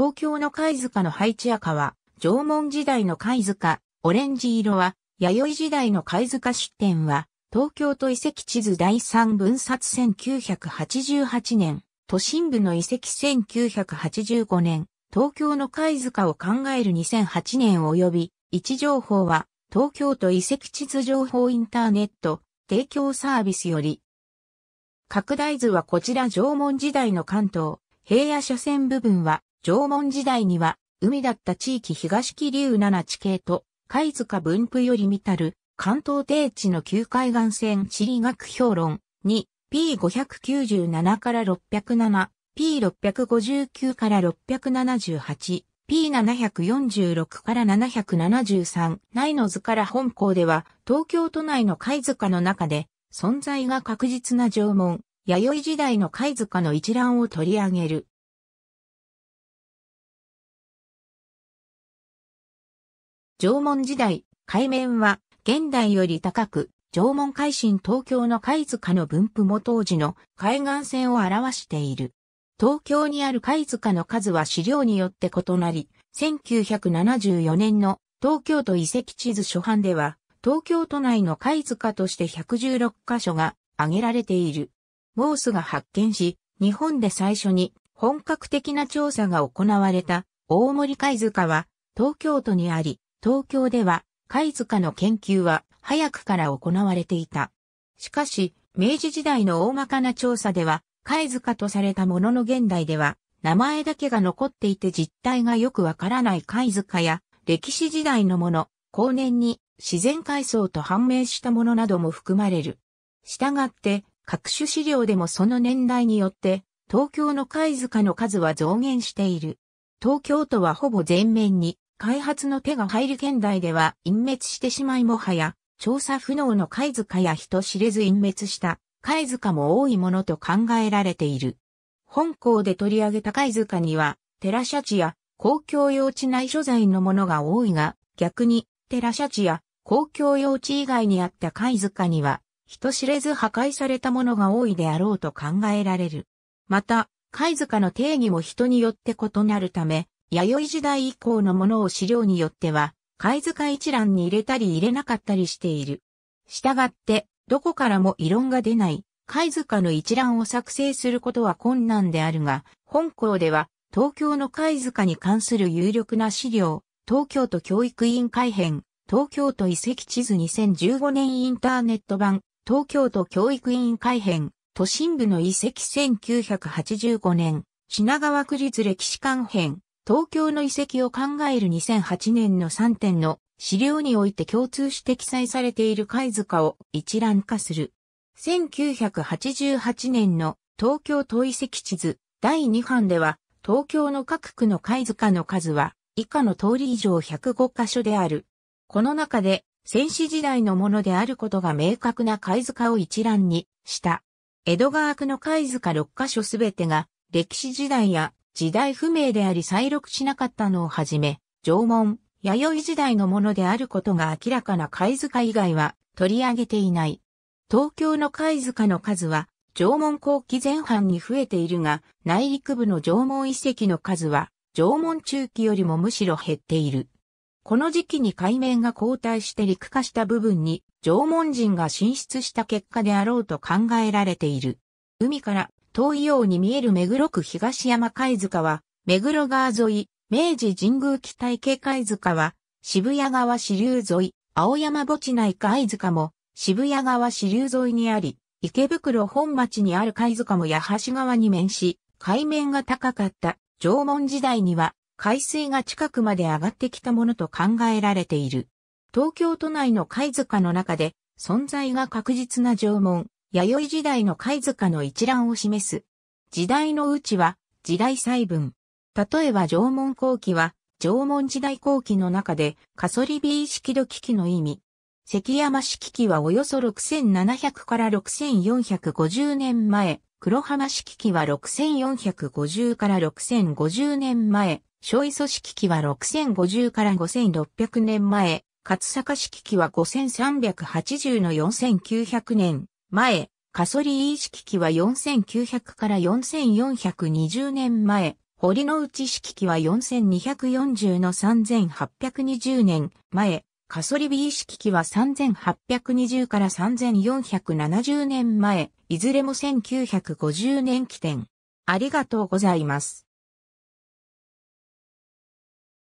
東京の貝塚の配置赤は、縄文時代の貝塚、オレンジ色は、弥生時代の貝塚出典は、東京都遺跡地図第3分冊1988年、都心部の遺跡1985年、東京の貝塚を考える2008年及び、位置情報は、東京都遺跡地図情報インターネット、提供サービスより。拡大図はこちら縄文時代の関東、平野斜線部分は縄文時代には、海だった地域東気流7地形と、貝塚分布より見たる、関東低地の旧海岸線地理学評論2、P597 から607、P659 から678、P746 から773、内の図から本校では、東京都内の貝塚の中で、存在が確実な縄文、弥生時代の貝塚の一覧を取り上げる。縄文時代、海面は現代より高く、縄文海進東京の貝塚の分布も当時の海岸線を表している。東京にある貝塚の数は資料によって異なり、1974年の東京都遺跡地図初版では、東京都内の貝塚として116箇所が挙げられている。モースが発見し、日本で最初に本格的な調査が行われた大森貝塚は東京都にあり、東京では貝塚の研究は早くから行われていた。しかし、明治時代の大まかな調査では、貝塚とされたものの現代では、名前だけが残っていて実態がよくわからない貝塚や、歴史時代のもの、後年に自然階層と判明したものなども含まれる。したがって、各種資料でもその年代によって、東京の貝塚の数は増減している。東京都はほぼ全面に開発の手が入る現代では隠滅してしまいもはや、調査不能の貝塚や人知れず隠滅した貝塚も多いものと考えられている。本校で取り上げた貝塚には、寺社シャチや公共用地内所在のものが多いが、逆に寺社シャチや公共用地以外にあった貝塚には、人知れず破壊されたものが多いであろうと考えられる。また、貝塚の定義も人によって異なるため、弥生時代以降のものを資料によっては、貝塚一覧に入れたり入れなかったりしている。したがって、どこからも異論が出ない、貝塚の一覧を作成することは困難であるが、本校では、東京の貝塚に関する有力な資料、東京都教育委員会編、東京都遺跡地図2015年インターネット版、東京都教育委員会編、都心部の遺跡1985年、品川区立歴史館編、東京の遺跡を考える2008年の3点の資料において共通して記載されている貝塚を一覧化する。1988年の東京都遺跡地図第2版では東京の各区の貝塚の数は以下の通り以上105箇所である。この中で戦死時代のものであることが明確な貝塚を一覧にした。江戸川区の貝塚6箇所すべてが歴史時代や時代不明であり再録しなかったのをはじめ、縄文、弥生時代のものであることが明らかな貝塚以外は取り上げていない。東京の貝塚の数は縄文後期前半に増えているが、内陸部の縄文遺跡の数は縄文中期よりもむしろ減っている。この時期に海面が後退して陸化した部分に縄文人が進出した結果であろうと考えられている。海から遠いように見える目黒区東山貝塚は、目黒川沿い、明治神宮北池貝塚は、渋谷川支流沿い、青山墓地内貝塚も、渋谷川支流沿いにあり、池袋本町にある貝塚も八橋川に面し、海面が高かった縄文時代には、海水が近くまで上がってきたものと考えられている。東京都内の貝塚の中で、存在が確実な縄文、弥生時代の貝塚の一覧を示す。時代のうちは、時代細分。例えば縄文後期は、縄文時代後期の中で、カソリビー式土機器の意味。関山式機はおよそ6700から6450年前、黒浜式機は6450から6050年前、小磯式機は6050から5600年前、勝坂式機は5380の4900年、前、カソリー式機は4900から4420年前、堀の内式機は4240の3820年前、カソリビー式機は3820から3470年前、いずれも1950年起点。ありがとうございます。